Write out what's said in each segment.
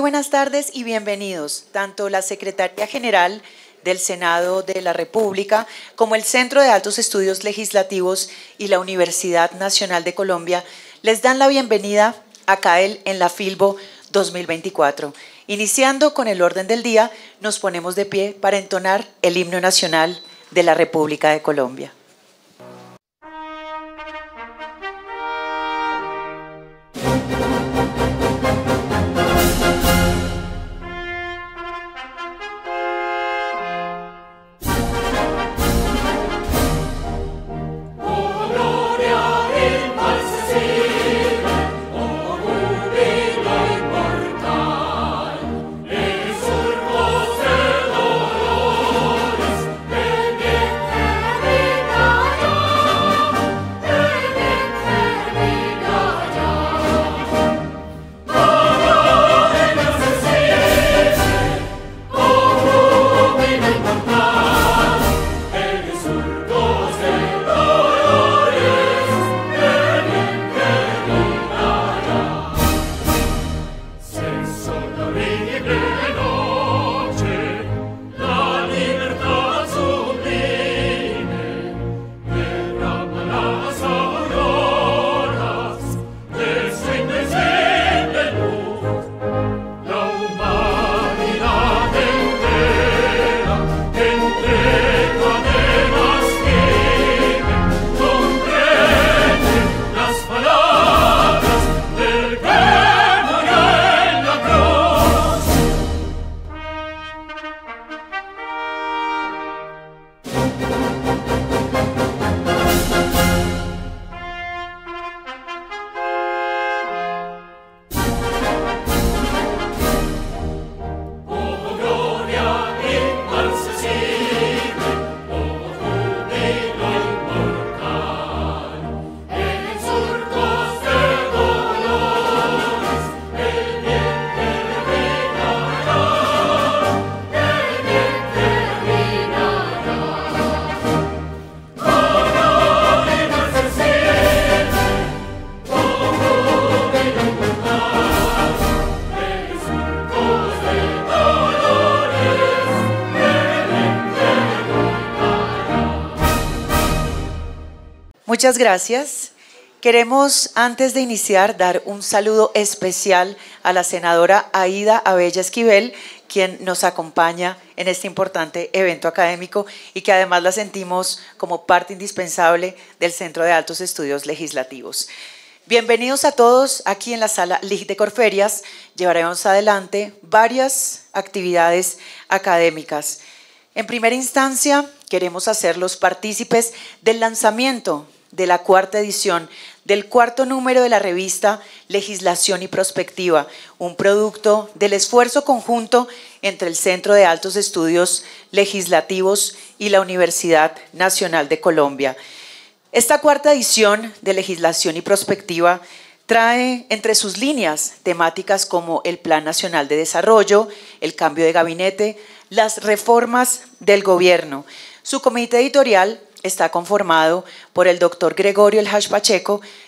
buenas tardes y bienvenidos. Tanto la Secretaría General del Senado de la República como el Centro de Altos Estudios Legislativos y la Universidad Nacional de Colombia les dan la bienvenida a CAEL en la FILBO 2024. Iniciando con el orden del día, nos ponemos de pie para entonar el himno nacional de la República de Colombia. gracias. Queremos, antes de iniciar, dar un saludo especial a la senadora Aida Abella Esquivel, quien nos acompaña en este importante evento académico y que además la sentimos como parte indispensable del Centro de Altos Estudios Legislativos. Bienvenidos a todos aquí en la sala LIG Corferias. Llevaremos adelante varias actividades académicas. En primera instancia, queremos hacerlos partícipes del lanzamiento de la cuarta edición del cuarto número de la revista Legislación y Prospectiva, un producto del esfuerzo conjunto entre el Centro de Altos Estudios Legislativos y la Universidad Nacional de Colombia. Esta cuarta edición de Legislación y Prospectiva trae entre sus líneas temáticas como el Plan Nacional de Desarrollo, el cambio de gabinete, las reformas del gobierno. Su comité editorial está conformado por el doctor Gregorio El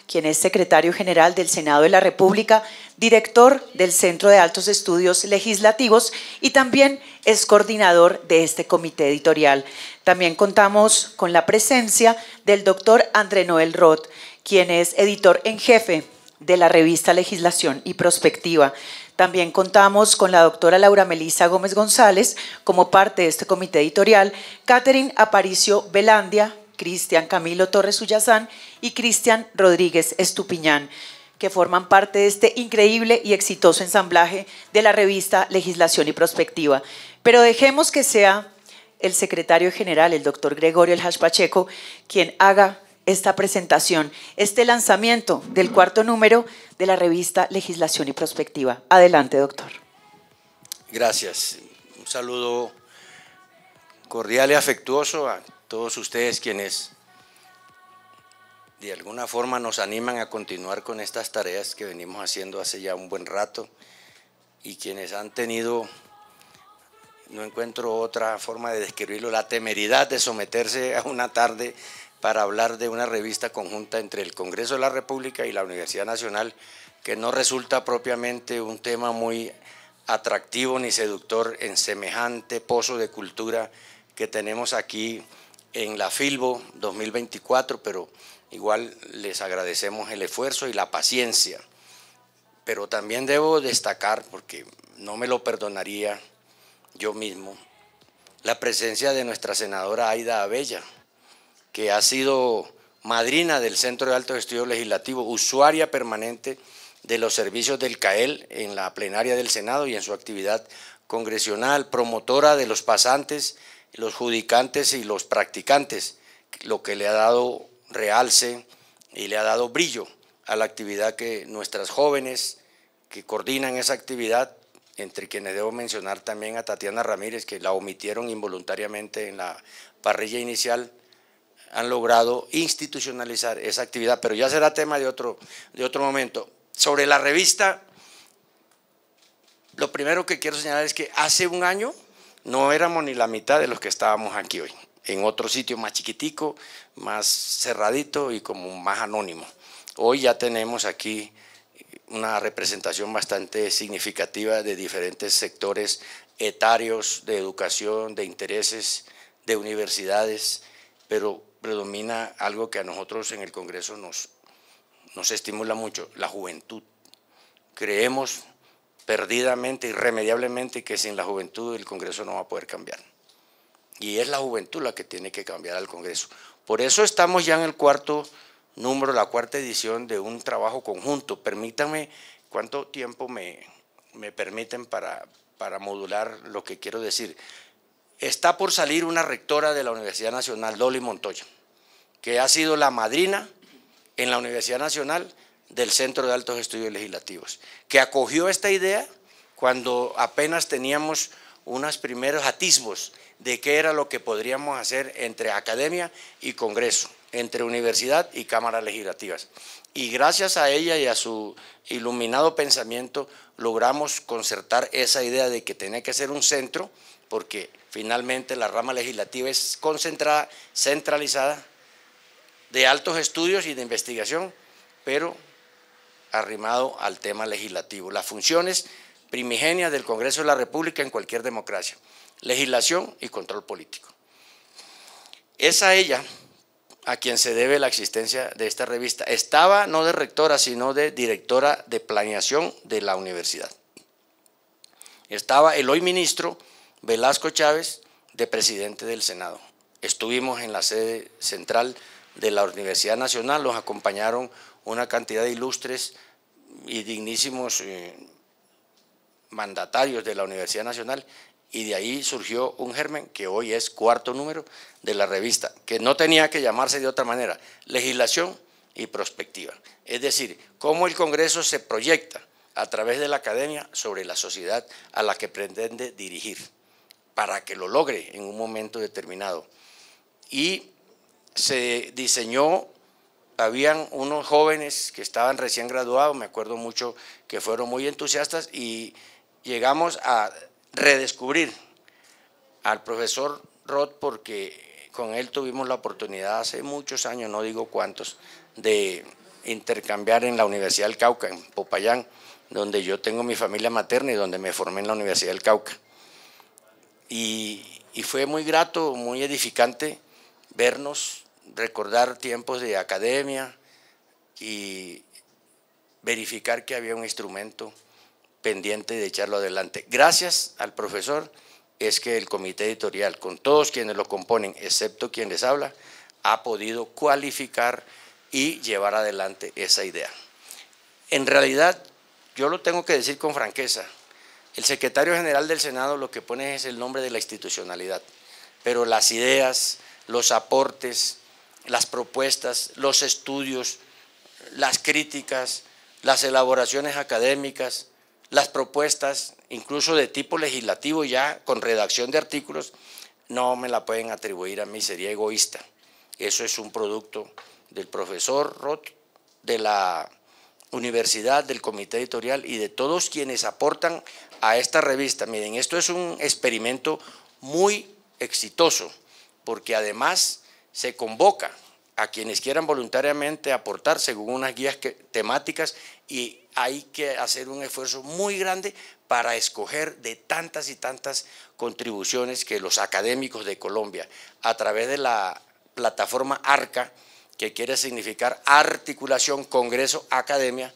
quien es secretario general del Senado de la República, director del Centro de Altos Estudios Legislativos y también es coordinador de este comité editorial. También contamos con la presencia del doctor André Noel Roth, quien es editor en jefe de la revista Legislación y Prospectiva. También contamos con la doctora Laura Melisa Gómez González como parte de este comité editorial, Catherine Aparicio Velandia, Cristian Camilo Torres Ullazán y Cristian Rodríguez Estupiñán, que forman parte de este increíble y exitoso ensamblaje de la revista Legislación y Prospectiva. Pero dejemos que sea el secretario general, el doctor Gregorio El Pacheco, quien haga esta presentación, este lanzamiento del cuarto número de la revista Legislación y Prospectiva. Adelante, doctor. Gracias. Un saludo cordial y afectuoso a todos ustedes quienes de alguna forma nos animan a continuar con estas tareas que venimos haciendo hace ya un buen rato y quienes han tenido, no encuentro otra forma de describirlo, la temeridad de someterse a una tarde para hablar de una revista conjunta entre el Congreso de la República y la Universidad Nacional, que no resulta propiamente un tema muy atractivo ni seductor en semejante pozo de cultura que tenemos aquí en la Filbo 2024, pero igual les agradecemos el esfuerzo y la paciencia. Pero también debo destacar, porque no me lo perdonaría yo mismo, la presencia de nuestra senadora Aida Abella, que ha sido madrina del Centro de Alto Estudio Legislativo, usuaria permanente de los servicios del CAEL en la plenaria del Senado y en su actividad congresional, promotora de los pasantes, los judicantes y los practicantes, lo que le ha dado realce y le ha dado brillo a la actividad que nuestras jóvenes que coordinan esa actividad, entre quienes debo mencionar también a Tatiana Ramírez, que la omitieron involuntariamente en la parrilla inicial, han logrado institucionalizar esa actividad, pero ya será tema de otro, de otro momento. Sobre la revista, lo primero que quiero señalar es que hace un año no éramos ni la mitad de los que estábamos aquí hoy, en otro sitio más chiquitico, más cerradito y como más anónimo. Hoy ya tenemos aquí una representación bastante significativa de diferentes sectores etarios, de educación, de intereses, de universidades, pero predomina algo que a nosotros en el Congreso nos, nos estimula mucho, la juventud. Creemos perdidamente, irremediablemente, que sin la juventud el Congreso no va a poder cambiar. Y es la juventud la que tiene que cambiar al Congreso. Por eso estamos ya en el cuarto número, la cuarta edición de un trabajo conjunto. Permítanme cuánto tiempo me, permiten para, para modular lo que quiero decir. Está por salir una rectora de la Universidad Nacional, Dolly Montoya, que ha sido la madrina en la Universidad Nacional del Centro de Altos Estudios Legislativos, que acogió esta idea cuando apenas teníamos unos primeros atisbos de qué era lo que podríamos hacer entre academia y Congreso, entre universidad y cámaras legislativas. Y gracias a ella y a su iluminado pensamiento logramos concertar esa idea de que tenía que ser un centro, porque Finalmente, la rama legislativa es concentrada, centralizada, de altos estudios y de investigación, pero arrimado al tema legislativo. Las funciones primigenias del Congreso de la República en cualquier democracia, legislación y control político. Es a ella a quien se debe la existencia de esta revista. Estaba no de rectora, sino de directora de planeación de la universidad. Estaba el hoy ministro Velasco Chávez de presidente del Senado. Estuvimos en la sede central de la Universidad Nacional, los acompañaron una cantidad de ilustres y dignísimos eh, mandatarios de la Universidad Nacional y de ahí surgió un germen que hoy es cuarto número de la revista, que no tenía que llamarse de otra manera, legislación y prospectiva. Es decir, cómo el Congreso se proyecta a través de la academia sobre la sociedad a la que pretende dirigir para que lo logre en un momento determinado. Y se diseñó, habían unos jóvenes que estaban recién graduados, me acuerdo mucho que fueron muy entusiastas y llegamos a redescubrir al profesor Roth porque con él tuvimos la oportunidad hace muchos años, no digo cuántos, de intercambiar en la Universidad del Cauca, en Popayán, donde yo tengo mi familia materna y donde me formé en la Universidad del Cauca. Y, fue muy grato, muy edificante vernos, recordar tiempos de academia y verificar que había un instrumento pendiente de echarlo adelante. Gracias al profesor es que el comité editorial, con todos quienes lo componen, excepto quien les habla, ha podido cualificar y llevar adelante esa idea. En realidad, yo lo tengo que decir con franqueza, el secretario general del Senado lo que pone es el nombre de la institucionalidad, pero las ideas, los aportes, las propuestas, los estudios, las críticas, las elaboraciones académicas, las propuestas, incluso de tipo legislativo ya, con redacción de artículos, no me la pueden atribuir a mí, sería egoísta. Eso es un producto del profesor Roth, de la universidad, del comité editorial y de todos quienes aportan a esta revista. Miren, esto es un experimento muy exitoso, porque además se convoca a quienes quieran voluntariamente aportar según unas guías temáticas y hay que hacer un esfuerzo muy grande para escoger de tantas y tantas contribuciones que los académicos de Colombia, a través de la plataforma ARCA, que quiere significar articulación, Congreso, Academia,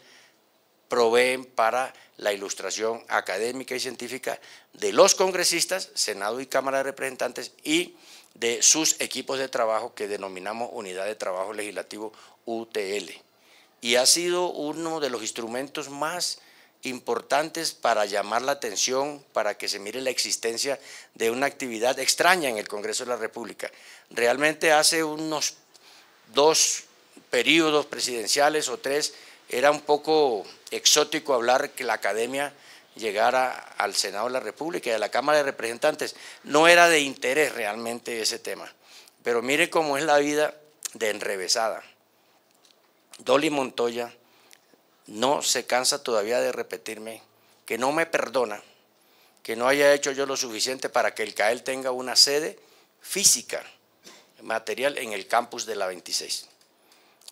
proveen para la ilustración académica y científica de los congresistas, Senado y Cámara de Representantes y de sus equipos de trabajo que denominamos Unidad de Trabajo Legislativo UTL. Y ha sido uno de los instrumentos más importantes para llamar la atención, para que se mire la existencia de una actividad extraña en el Congreso de la República. Realmente hace unos dos periodos presidenciales o tres era un poco exótico hablar que la academia llegara al Senado de la República y a la Cámara de Representantes. No era de interés realmente ese tema. Pero mire cómo es la vida de enrevesada. Dolly Montoya no se cansa todavía de repetirme que no me perdona que no haya hecho yo lo suficiente para que el CAEL tenga una sede física, material, en el campus de la 26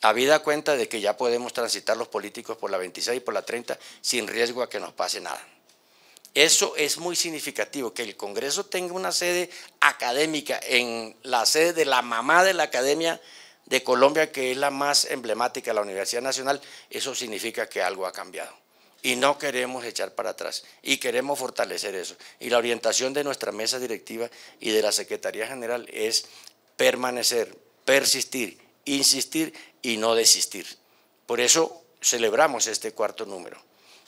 habida cuenta de que ya podemos transitar los políticos por la 26 y por la 30 sin riesgo a que nos pase nada. Eso es muy significativo, que el Congreso tenga una sede académica en la sede de la mamá de la Academia de Colombia, que es la más emblemática, la Universidad Nacional, eso significa que algo ha cambiado. Y no queremos echar para atrás, y queremos fortalecer eso. Y la orientación de nuestra mesa directiva y de la Secretaría General es permanecer, persistir insistir y no desistir. Por eso celebramos este cuarto número.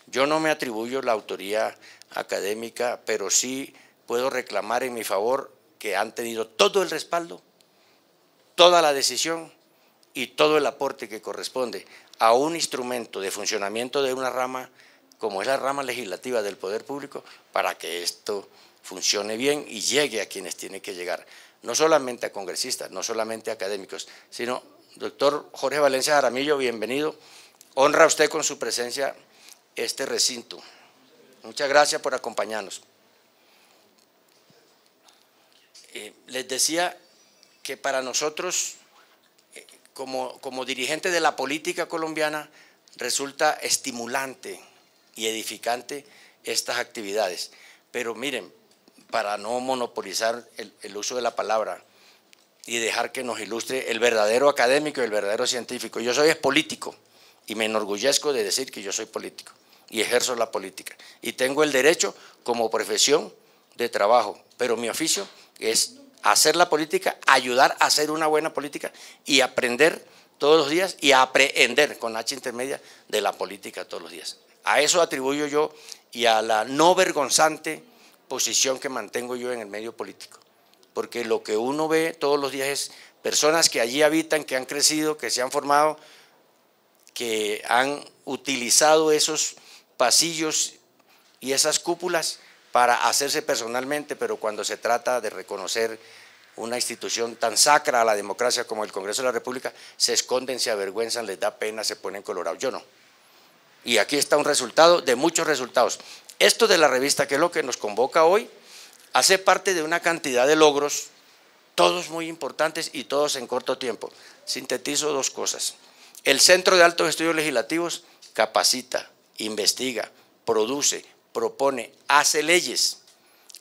Yo no me atribuyo la autoría académica, pero sí puedo reclamar en mi favor que han tenido todo el respaldo, toda la decisión y todo el aporte que corresponde a un instrumento de funcionamiento de una rama como es la rama legislativa del poder público para que esto funcione bien y llegue a quienes tiene que llegar no solamente a congresistas, no solamente a académicos, sino, doctor Jorge Valencia Aramillo, bienvenido. Honra usted con su presencia este recinto. Muchas gracias por acompañarnos. Eh, les decía que para nosotros, eh, como, como dirigentes de la política colombiana, resulta estimulante y edificante estas actividades. Pero miren, para no monopolizar el, uso de la palabra y dejar que nos ilustre el verdadero académico y el verdadero científico. Yo soy político y me enorgullezco de decir que yo soy político y ejerzo la política. Y tengo el derecho como profesión de trabajo, pero mi oficio es hacer la política, ayudar a hacer una buena política y aprender todos los días y aprehender con H intermedia de la política todos los días. A eso atribuyo yo y a la no vergonzante posición que mantengo yo en el medio político. Porque lo que uno ve todos los días es personas que allí habitan, que han crecido, que se han formado, que han utilizado esos pasillos y esas cúpulas para hacerse personalmente, pero cuando se trata de reconocer una institución tan sacra a la democracia como el Congreso de la República, se esconden, se avergüenzan, les da pena, se ponen colorados. Yo no. Y aquí está un resultado de muchos resultados. Esto de la revista, que es lo que nos convoca hoy, hace parte de una cantidad de logros, todos muy importantes y todos en corto tiempo. Sintetizo dos cosas. El Centro de Altos Estudios Legislativos capacita, investiga, produce, propone, hace leyes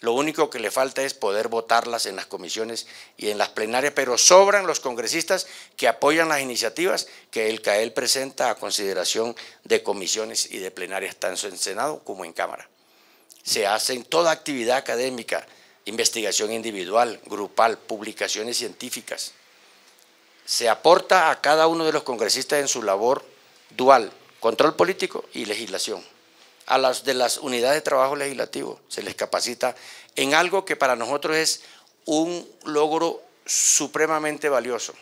lo único que le falta es poder votarlas en las comisiones y en las plenarias, pero sobran los congresistas que apoyan las iniciativas que el CAEL presenta a consideración de comisiones y de plenarias, tanto en Senado como en Cámara. Se hace en toda actividad académica, investigación individual, grupal, publicaciones científicas. Se aporta a cada uno de los congresistas en su labor dual, control político y legislación a las de las unidades de trabajo legislativo, se les capacita en algo que para nosotros es un logro supremamente valioso.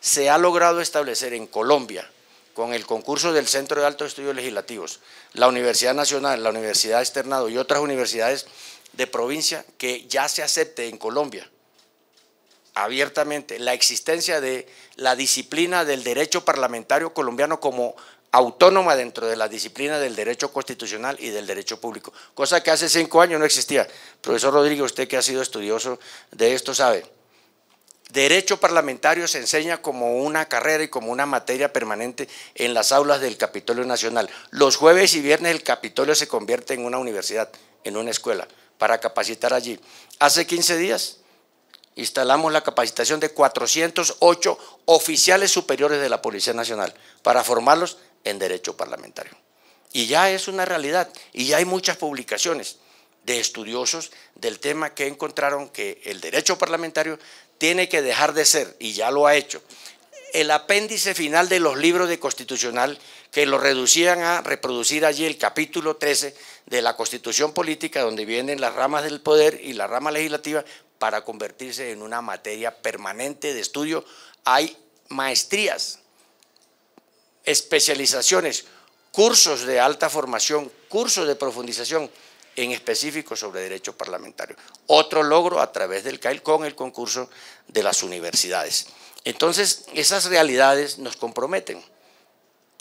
Se ha logrado establecer en Colombia, con el concurso del Centro de Altos Estudios Legislativos, la Universidad Nacional, la Universidad Externado y otras universidades de provincia, que ya se acepte en Colombia abiertamente la existencia de la disciplina del derecho parlamentario colombiano como autónoma dentro de la disciplina del derecho constitucional y del derecho público, cosa que hace cinco años no existía. Profesor Rodríguez, usted que ha sido estudioso de esto sabe, derecho parlamentario se enseña como una carrera y como una materia permanente en las aulas del Capitolio Nacional. Los jueves y viernes el Capitolio se convierte en una universidad, en una escuela, para capacitar allí. Hace 15 días instalamos la capacitación de 408 oficiales superiores de la Policía Nacional para formarlos en derecho parlamentario. Y ya es una realidad, y ya hay muchas publicaciones de estudiosos del tema que encontraron que el derecho parlamentario tiene que dejar de ser, y ya lo ha hecho, el apéndice final de los libros de constitucional que lo reducían a reproducir allí el capítulo 13 de la constitución política donde vienen las ramas del poder y la rama legislativa para convertirse en una materia permanente de estudio. Hay maestrías especializaciones, cursos de alta formación, cursos de profundización en específico sobre derecho parlamentario. Otro logro a través del CAIL con el concurso de las universidades. Entonces, esas realidades nos comprometen.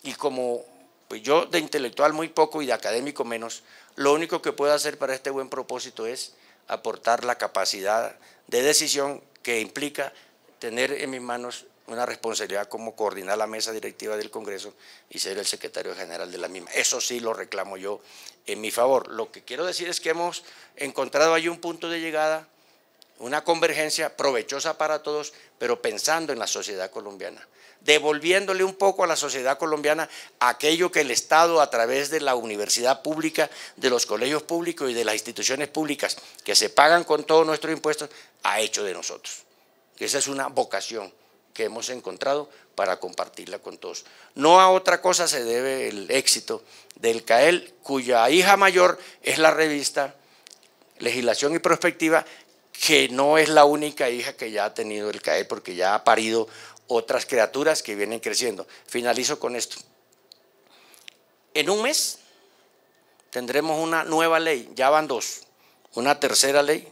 Y como pues yo de intelectual muy poco y de académico menos, lo único que puedo hacer para este buen propósito es aportar la capacidad de decisión que implica tener en mis manos una responsabilidad como coordinar la mesa directiva del Congreso y ser el secretario general de la misma. Eso sí lo reclamo yo en mi favor. Lo que quiero decir es que hemos encontrado ahí un punto de llegada, una convergencia provechosa para todos, pero pensando en la sociedad colombiana, devolviéndole un poco a la sociedad colombiana aquello que el Estado a través de la universidad pública, de los colegios públicos y de las instituciones públicas que se pagan con todos nuestros impuestos, ha hecho de nosotros. Esa es una vocación que hemos encontrado para compartirla con todos. No a otra cosa se debe el éxito del CAEL, cuya hija mayor es la revista Legislación y Prospectiva, que no es la única hija que ya ha tenido el CAEL, porque ya ha parido otras criaturas que vienen creciendo. Finalizo con esto. En un mes tendremos una nueva ley, ya van dos, una tercera ley,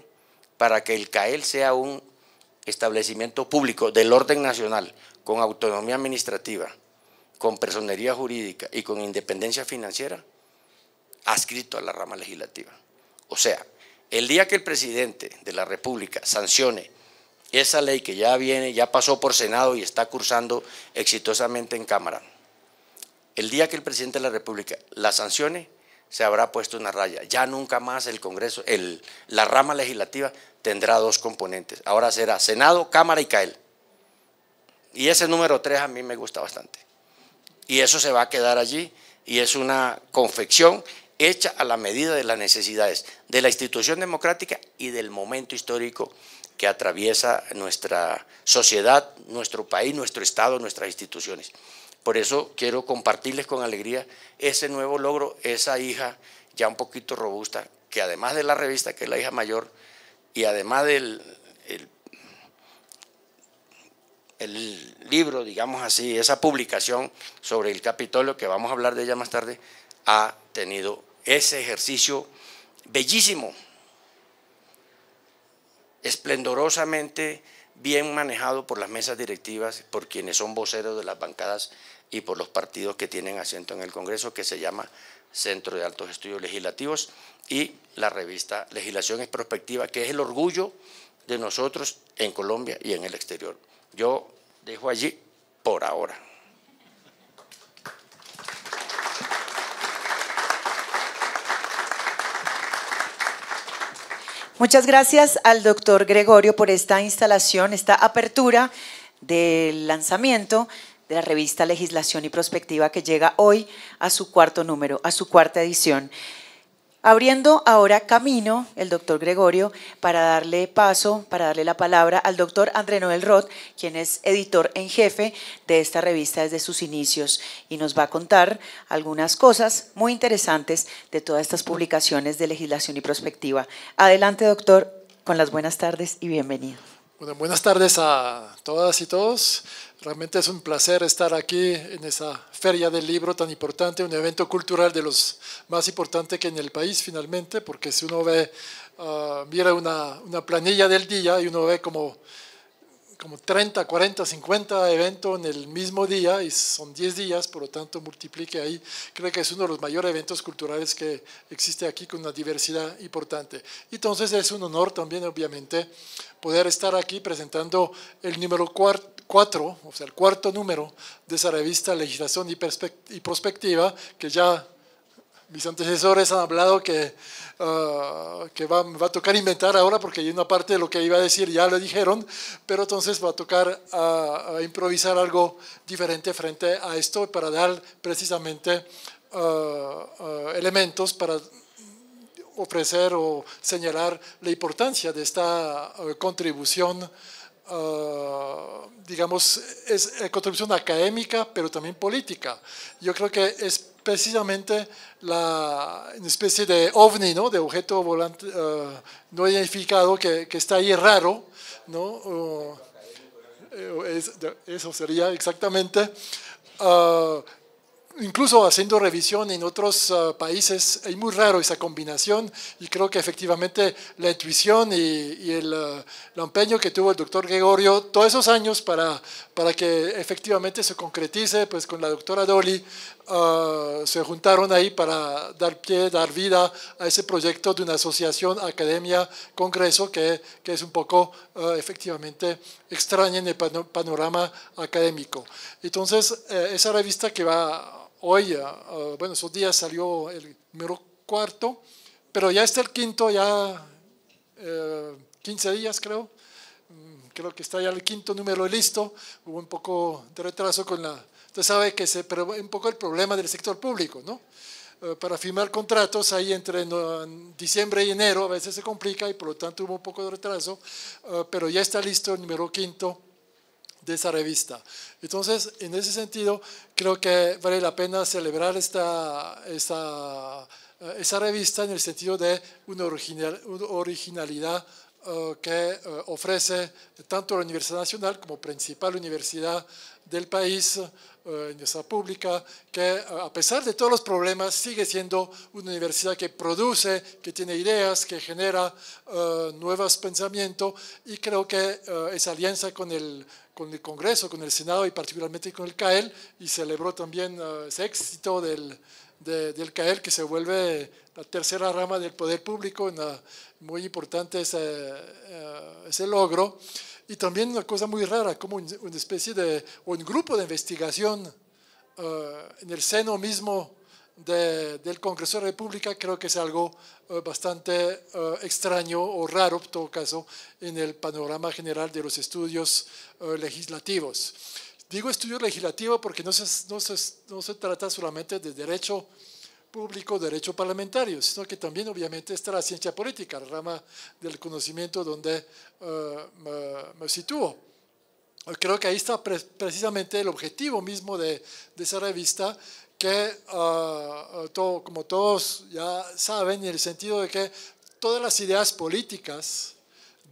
para que el CAEL sea un establecimiento público del orden nacional con autonomía administrativa, con personería jurídica y con independencia financiera, adscrito a la rama legislativa. O sea, el día que el presidente de la República sancione esa ley que ya viene, ya pasó por Senado y está cursando exitosamente en Cámara, el día que el presidente de la República la sancione, se habrá puesto una raya. Ya nunca más el Congreso, la rama legislativa tendrá dos componentes. Ahora será Senado, Cámara y CAEL. Y ese número tres a mí me gusta bastante. Y eso se va a quedar allí y es una confección hecha a la medida de las necesidades de la institución democrática y del momento histórico que atraviesa nuestra sociedad, nuestro país, nuestro Estado, nuestras instituciones. Por eso quiero compartirles con alegría ese nuevo logro, esa hija ya un poquito robusta, que además de la revista, que es la hija mayor, y además del libro, digamos así, esa publicación sobre el Capitolio, que vamos a hablar de ella más tarde, ha tenido ese ejercicio bellísimo, esplendorosamente bien manejado por las mesas directivas, por quienes son voceros de las bancadas y por los partidos que tienen asiento en el Congreso, que se llama Centro de Altos Estudios Legislativos, y la revista Legislación es Prospectiva, que es el orgullo de nosotros en Colombia y en el exterior. Yo dejo allí por ahora. Muchas gracias al doctor Gregorio por esta instalación, esta apertura del lanzamiento de la revista Legislación y Prospectiva que llega hoy a su cuarto número, a su cuarta edición. Abriendo ahora camino, el doctor Gregorio, para darle paso, para darle la palabra al doctor André Noel Roth, quien es editor en jefe de esta revista desde sus inicios y nos va a contar algunas cosas muy interesantes de todas estas publicaciones de legislación y prospectiva. Adelante, doctor, con las buenas tardes y bienvenido. Bueno, buenas tardes a todas y todos. Realmente es un placer estar aquí en esa feria del libro tan importante, un evento cultural de los más importantes que en el país finalmente, porque si uno ve, mira ah, una, una, planilla del día y uno ve como como 30, 40, 50 eventos en el mismo día y son 10 días, por lo tanto multiplique ahí. Creo que es uno de los mayores eventos culturales que existe aquí con una diversidad importante. Entonces es un honor también, obviamente, poder estar aquí presentando el número 4, o sea, el cuarto número de esa revista Legislación y, y Prospectiva, que ya mis antecesores han hablado que, me ah, que va, va, a tocar inventar ahora porque hay una parte de lo que iba a decir ya lo dijeron, pero entonces va a tocar ah, improvisar algo diferente frente a esto para dar precisamente ah, elementos para ofrecer o señalar la importancia de esta contribución Ah, digamos, es eh, contribución académica, pero también política. Yo creo que es precisamente la una especie de ovni, ¿no? de objeto volante, ah, no identificado que, que, está ahí raro, ¿no? Ah, eh, eso sería exactamente incluso haciendo revisión en otros ah, países, es muy raro esa combinación y creo que efectivamente la intuición y, ah, el, empeño que tuvo el doctor Gregorio todos esos años para, para que efectivamente se concretice, pues con la doctora Dolly ah, se juntaron ahí para dar pie, dar vida a ese proyecto de una asociación academia-congreso que, que, es un poco efectivamente extraña en el panorama académico. Entonces, eh, esa revista que va hoy, eh, eh, bueno, esos días salió el número cuarto, pero ya está el quinto, ya 15 eh, días creo, mm, creo que está ya el quinto número listo, hubo un poco de retraso con la, usted sabe que se un poco el problema del sector público, ¿no? para firmar contratos ahí entre diciembre y enero a veces se complica y por lo tanto hubo un poco de retraso, pero ya está listo el número quinto de esa revista. Entonces, en ese sentido, creo que vale la pena celebrar esta, esta, eh, esa revista en el sentido de una, originalidad eh, que eh, ofrece tanto la Universidad Nacional como principal universidad del país, universidad pública, que a pesar de todos los problemas sigue siendo una universidad que produce, que tiene ideas, que genera nuevos pensamientos y creo que esa alianza con el con el Congreso, con el Senado y particularmente con el CAEL, y celebró también eh, ese éxito del, del CAEL, que se vuelve la tercera rama del poder público, una, muy importante ese, eh, ese, logro. Y también una cosa muy rara, como una especie de, o un grupo de investigación eh, en el seno mismo del Congreso de la República, creo que es algo eh, bastante eh, extraño o raro, en todo caso, en el panorama general de los estudios eh, legislativos. Digo estudio legislativo porque no se, trata solamente de derecho público, derecho parlamentario, sino que también obviamente está la ciencia política, la rama del conocimiento donde me, sitúo. Creo que ahí está precisamente el objetivo mismo de esa revista, que ah, ah, todo, como todos ya saben, en el sentido de que todas las ideas políticas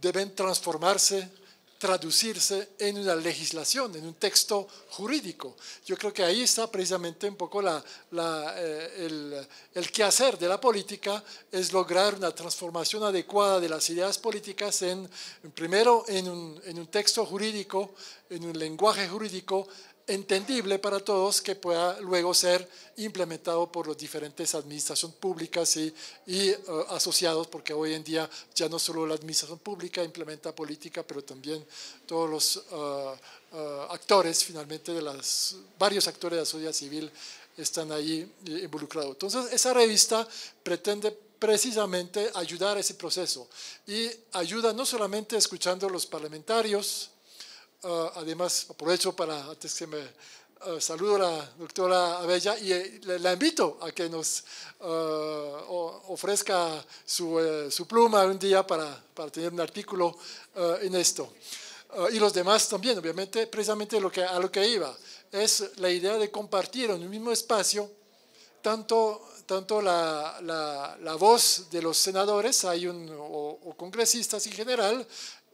deben transformarse, traducirse en una legislación, en un texto jurídico. Yo creo que ahí está precisamente un poco la, la, eh, el, el quehacer de la política, es lograr una transformación adecuada de las ideas políticas en, primero en un, en un texto jurídico, en un lenguaje jurídico entendible para todos que pueda luego ser implementado por las diferentes administraciones públicas y, eh, asociados, porque hoy en día ya no solo la administración pública implementa política, pero también todos los eh, eh, actores finalmente de las varios actores de la sociedad civil están ahí involucrados. Entonces, esa revista pretende precisamente ayudar a ese proceso y ayuda no solamente escuchando a los parlamentarios, Ah, además aprovecho para, antes que me ah, saludo a la doctora Abella y eh, la invito a que nos ah, ofrezca su, eh, su, pluma un día para, para tener un artículo en esto. y los demás también, obviamente, precisamente lo que, a lo que iba, es la idea de compartir en un mismo espacio tanto tanto la, la, voz de los senadores hay un, o, congresistas en general,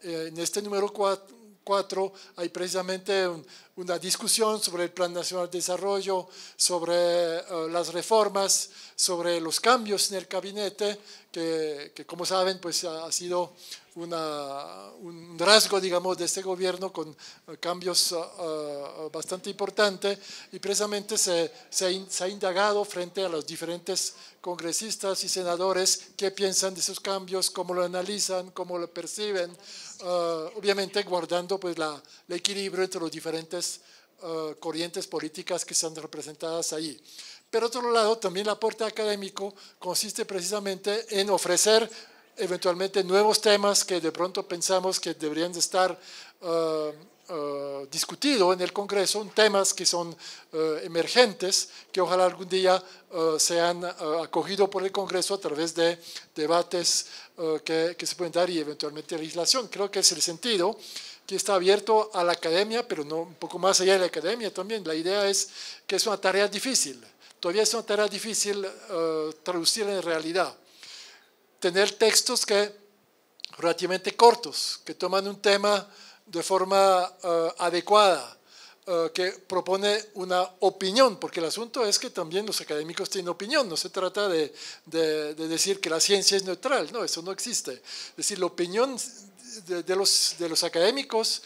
eh, en este número 4 Cuatro, hay precisamente una discusión sobre el Plan Nacional de Desarrollo, sobre eh, las reformas, sobre los cambios en el gabinete, que, que como saben, pues ha, sido una, un rasgo, digamos, de este gobierno con eh, cambios eh, bastante importantes y precisamente se, se, ha indagado frente a los diferentes congresistas y senadores qué piensan de esos cambios, cómo lo analizan, cómo lo perciben. Eh, obviamente guardando pues, la, el equilibrio entre las diferentes eh, corrientes políticas que están representadas ahí. Pero otro lado, también el aporte académico consiste precisamente en ofrecer eventualmente nuevos temas que de pronto pensamos que deberían de estar eh, eh, discutido en el Congreso, temas que son eh, emergentes, que ojalá algún día eh, sean acogidos por el Congreso a través de debates que, se pueden dar y eventualmente legislación. Creo que es el sentido que está abierto a la academia, pero no un poco más allá de la academia también. La idea es que es una tarea difícil, todavía es una tarea difícil traducir en realidad. Tener textos que relativamente cortos, que toman un tema de forma eh, adecuada, eh, que propone una opinión, porque el asunto es que también los académicos tienen opinión, no se trata de, decir que la ciencia es neutral, no, eso no existe. Es decir, la opinión de, los, de los académicos,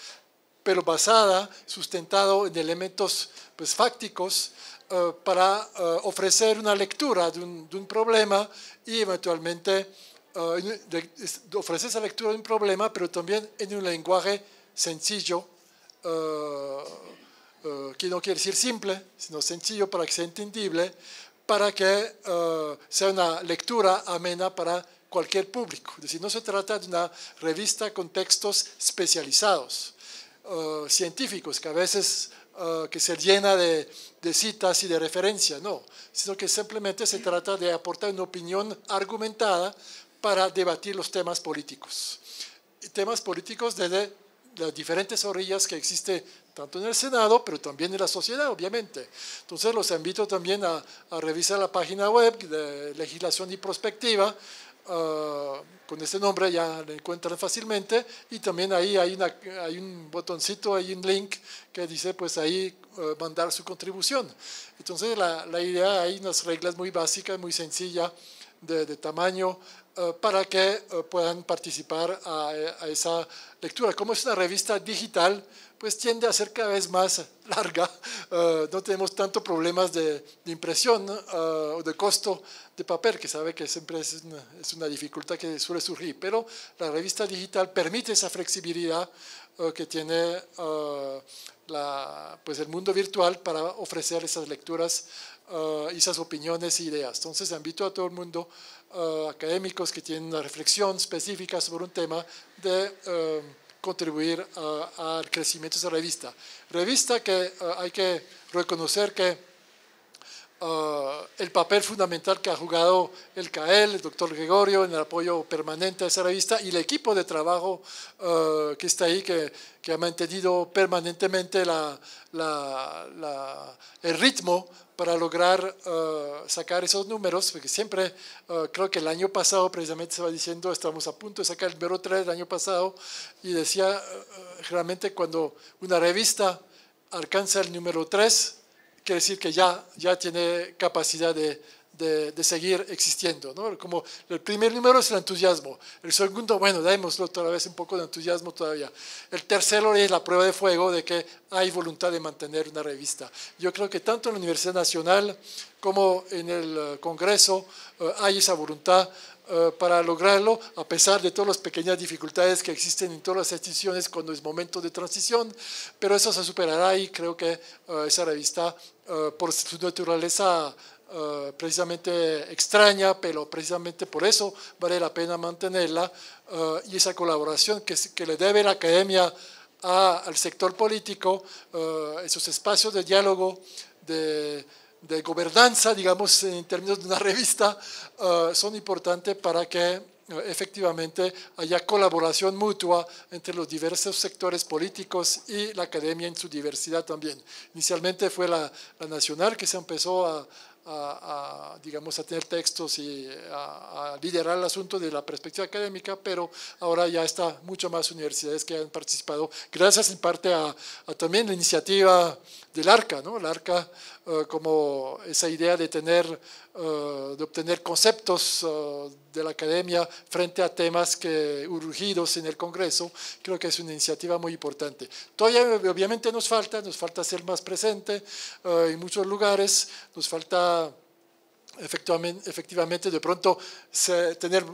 pero basada, sustentado en elementos pues, fácticos, eh, para ofrecer una lectura de un, un problema y eventualmente ofrecer esa lectura de un problema, pero también en un lenguaje sencillo, eh, eh, que no quiere decir simple, sino sencillo para que sea entendible, para que eh, sea una lectura amena para cualquier público. Es decir, no se trata de una revista con textos especializados, científicos, que a veces que se llena de, citas y de referencias, no, sino que simplemente se trata de aportar una opinión argumentada para debatir los temas políticos. Temas políticos desde las diferentes orillas que existe tanto en el Senado, pero también en la sociedad, obviamente. Entonces los invito también a, revisar la página web de legislación y prospectiva, ah, con este nombre ya lo encuentran fácilmente y también ahí hay, una, hay un botoncito, hay un link que dice pues ahí ah, mandar su contribución. Entonces la, la, idea, hay unas reglas muy básicas, muy sencillas de, de tamaño, eh, para que eh, puedan participar eh, a, esa lectura. Como es una revista digital, pues tiende a ser cada vez más larga, no tenemos tanto problemas de, impresión o de costo de papel, que sabe que siempre es una, es una, dificultad que suele surgir, pero la revista digital permite esa flexibilidad que tiene pues el mundo virtual para ofrecer esas lecturas, y esas opiniones e ideas. Entonces, invito a todo el mundo eh, académicos que tienen una reflexión específica sobre un tema de eh, contribuir eh, al crecimiento de esa revista. Revista que hay que reconocer que Ah, el papel fundamental que ha jugado el CAEL, el doctor Gregorio, en el apoyo permanente a esa revista y el equipo de trabajo ah, que está ahí, que, que ha mantenido permanentemente la, el ritmo para lograr ah, sacar esos números, porque siempre creo que el año pasado precisamente se va diciendo, estamos a punto de sacar el número 3 del año pasado, y decía, generalmente realmente cuando una revista alcanza el número 3, quiere decir que ya, ya tiene capacidad de, de, seguir existiendo. ¿no? Como el primer número es el entusiasmo, el segundo, bueno, démoslo otra vez un poco de entusiasmo todavía. El tercero es la prueba de fuego de que hay voluntad de mantener una revista. Yo creo que tanto en la Universidad Nacional como en el eh, Congreso eh, hay esa voluntad eh, para lograrlo, a pesar de todas las pequeñas dificultades que existen en todas las instituciones cuando es momento de transición, pero eso se superará y creo que eh, esa revista, eh, por su naturaleza precisamente extraña, pero precisamente por eso vale la pena mantenerla y esa colaboración que, que le debe la academia al sector político, esos espacios de diálogo, de de gobernanza, digamos, en términos de una revista, eh, son importantes para que eh, efectivamente haya colaboración mutua entre los diversos sectores políticos y la academia en su diversidad también. Inicialmente fue la, la nacional que se empezó a, digamos, a tener textos y a, liderar el asunto de la perspectiva académica, pero ahora ya está mucho más universidades que han participado, gracias en parte a, a también la iniciativa del arca, ¿no? El arca eh, como esa idea de tener, eh, de obtener conceptos eh, de la academia frente a temas que urgidos en el Congreso, creo que es una iniciativa muy importante. Todavía obviamente nos falta, nos falta ser más presente en muchos lugares, nos falta efectivamente, de pronto tener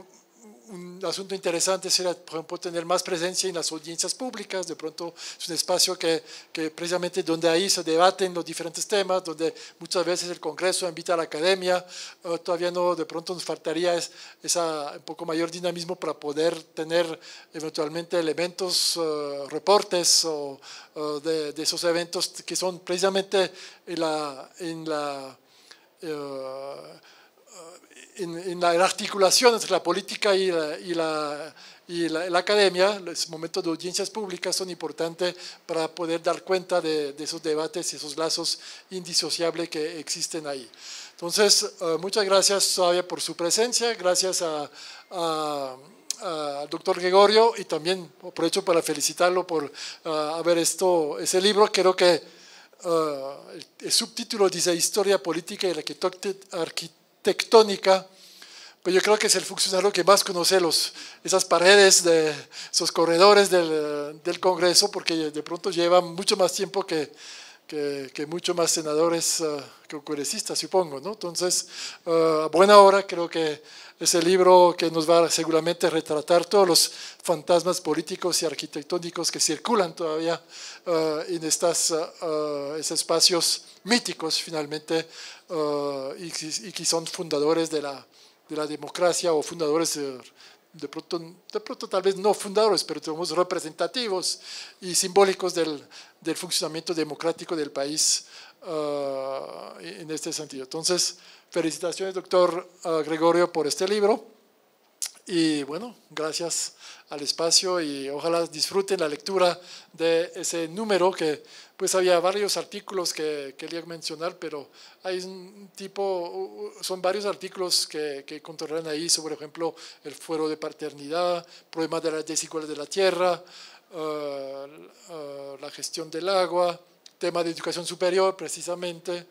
un asunto interesante sería, por ejemplo, tener más presencia en las audiencias públicas. De pronto es un espacio que, que precisamente donde ahí se debaten los diferentes temas, donde muchas veces el Congreso invita a la academia. Eh, todavía no, de pronto nos faltaría es, esa, un poco mayor dinamismo para poder tener eventualmente elementos, eh, reportes o, eh, de, de, esos eventos que son precisamente la... En la en, la, articulación entre la política y la, y la, y la academia, los momentos de audiencias públicas son importantes para poder dar cuenta de, esos debates y esos lazos indisociables que existen ahí. Entonces, eh, muchas gracias todavía por su presencia, gracias al doctor Gregorio y también aprovecho para felicitarlo por eh, haber esto, ese libro. Creo que eh, el, el, subtítulo dice Historia Política y la Arquitectura tectónica, pues yo creo que es el funcionario que más conoce los, esas paredes, de, esos corredores del, del Congreso, porque de pronto lleva mucho más tiempo que, que, que más senadores eh, que congresistas, supongo. ¿no? Entonces, eh, a buena hora creo que es el libro que nos va a seguramente retratar todos los fantasmas políticos y arquitectónicos que circulan todavía eh, en estas, espacios míticos finalmente y, que son fundadores de la, de la democracia o fundadores de de pronto, de pronto tal vez no fundadores, pero somos representativos y simbólicos del, funcionamiento democrático del país ah, en este sentido. Entonces, felicitaciones, doctor ah, Gregorio, por este libro. Y bueno, gracias al espacio y ojalá disfruten la lectura de ese número que pues había varios artículos que quería mencionar, pero hay un tipo, son varios artículos que, que controlan ahí sobre, ejemplo, el fuero de paternidad, problemas de las desigualdad de la tierra, eh, eh, la gestión del agua, tema de educación superior, precisamente.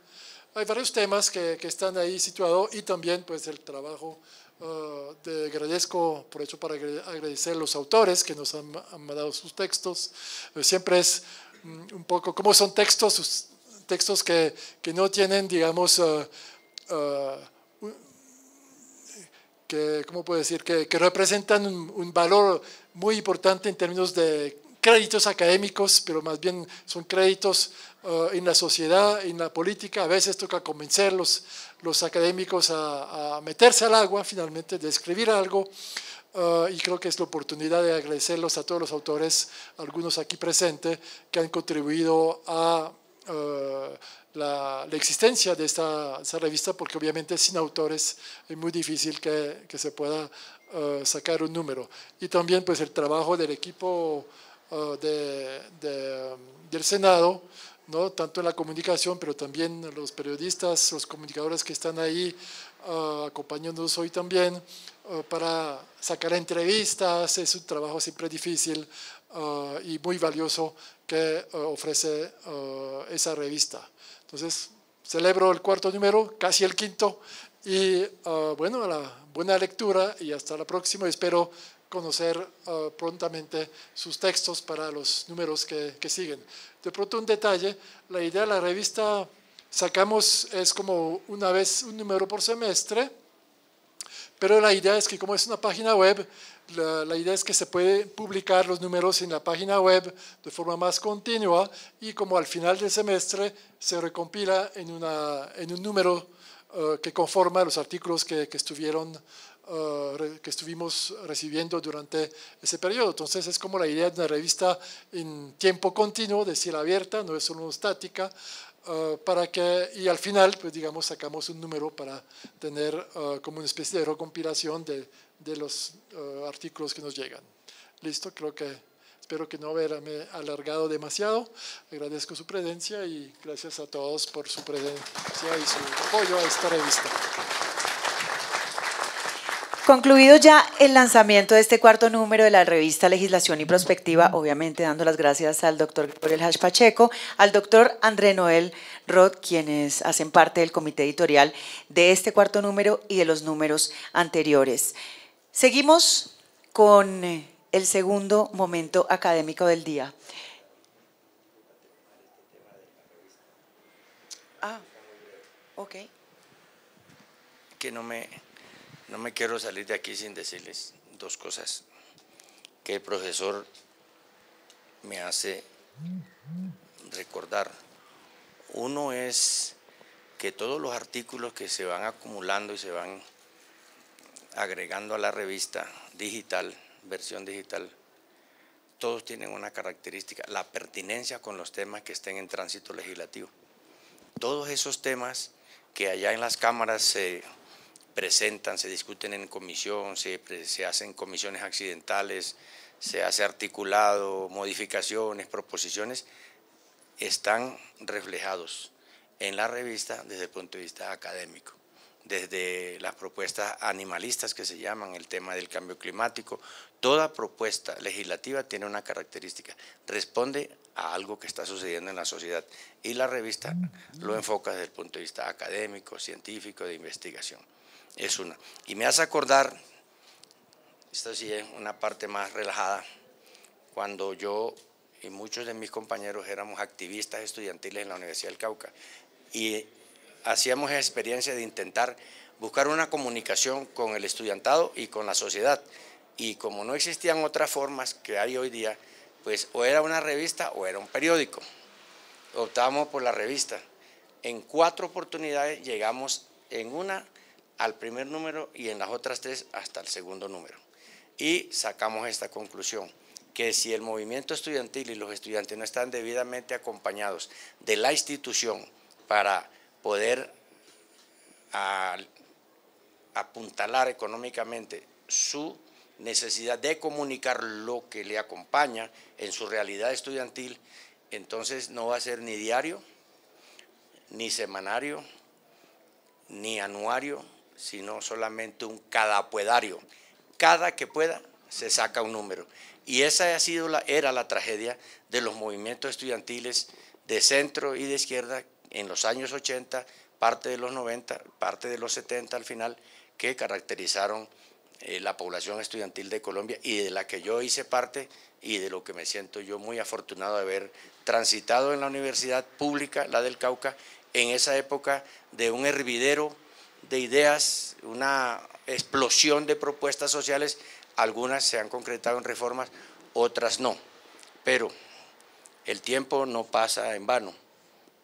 Hay varios temas que, que están ahí situados y también pues el trabajo eh, de, te agradezco, por hecho, para agradecer a los autores que nos han, han mandado sus textos. Siempre es Mm, un poco cómo son textos, textos que, no tienen, digamos, eh, eh, que, ¿cómo puedo decir? Que, representan un, valor muy importante en términos de créditos académicos, pero más bien son créditos eh, en la sociedad, en la política. A veces toca convencer los, los académicos a, a meterse al agua, finalmente, de escribir algo. Ah, y creo que es la oportunidad de agradecerlos a todos los autores, algunos aquí presentes, que han contribuido a ah, la, existencia de esta, revista, porque obviamente sin autores es muy difícil que, se pueda ah, sacar un número. Y también pues el trabajo del equipo del Senado, ¿no? tanto en la comunicación, pero también los periodistas, los comunicadores que están ahí, Ah, acompañándonos hoy también ah, para sacar entrevistas. Es un trabajo siempre difícil ah, y muy valioso que ofrece esa revista. Entonces, celebro el cuarto número, casi el quinto, y bueno, a buena lectura y hasta la próxima. Espero conocer prontamente sus textos para los números que, que, siguen. De pronto un detalle, la idea de la revista Sacamos, es como una vez un número por semestre, pero la idea es que como es una página web, la, idea es que se puede publicar los números en la página web de forma más continua y como al final del semestre se recompila en, un número eh, que conforma los artículos que, estuvieron, eh, que estuvimos recibiendo durante ese periodo. Entonces es como la idea de una revista en tiempo continuo, de decir abierta, no es solo estática, eh, para que, y al final, pues digamos, sacamos un número para tener eh, como una especie de recompilación de, de los eh, artículos que nos llegan. Listo, creo que espero que no haya alargado demasiado. Agradezco su presencia y gracias a todos por su presencia y su apoyo a esta revista. Concluido ya el lanzamiento de este cuarto número de la revista Legislación y Prospectiva, obviamente dando las gracias al doctor Gabriel Hachpacheco, al doctor André Noel Roth, quienes hacen parte del comité editorial de este cuarto número y de los números anteriores. Seguimos con eh, el segundo momento académico del día. Ah, ok. Que no me no me quiero salir de aquí sin decirles dos cosas que el profesor me hace recordar. Uno es que todos los artículos que se van acumulando y se van agregando a la revista digital, versión digital, todos tienen una característica, la pertinencia con los temas que estén en tránsito legislativo. Todos esos temas que allá en las cámaras se presentan, se discuten en comisión, se, se hacen comisiones accidentales, se hace articulado, modificaciones, proposiciones, están reflejados en la revista desde el punto de vista académico, desde las propuestas animalistas que se llaman, el tema del cambio climático. Toda propuesta legislativa tiene una característica, responde a algo que está sucediendo en la sociedad y la revista lo enfoca desde el punto de vista académico, científico, de investigación es una. Y me hace acordar, esta sí es eh, una parte más relajada, cuando yo y muchos de mis compañeros éramos activistas estudiantiles en la Universidad del Cauca y hacíamos experiencia de intentar buscar una comunicación con el estudiantado y con la sociedad. Y como no existían otras formas que hay hoy día, pues o era una revista o era un periódico. Optábamos por la revista. En cuatro oportunidades llegamos en una al primer número y en las otras tres hasta el segundo número. Y sacamos esta conclusión, que si el movimiento estudiantil y los estudiantes no están debidamente acompañados de la institución para poder ah, apuntalar económicamente su necesidad de comunicar lo que le acompaña en su realidad estudiantil, entonces no va a ser ni diario, ni semanario, ni anuario, sino solamente un cadapuedario. Cada que pueda se saca un número. Y esa ha era la tragedia de los movimientos estudiantiles de centro y de izquierda en los años 80, parte de los 90, parte de los 70 al final, que caracterizaron eh, la población estudiantil de Colombia y de la que yo hice parte y de lo que me siento yo muy afortunado de haber transitado en la universidad pública, la del Cauca, en esa época de un hervidero de ideas, una explosión de propuestas sociales. Algunas se han concretado en reformas, otras no. Pero el tiempo no pasa en vano.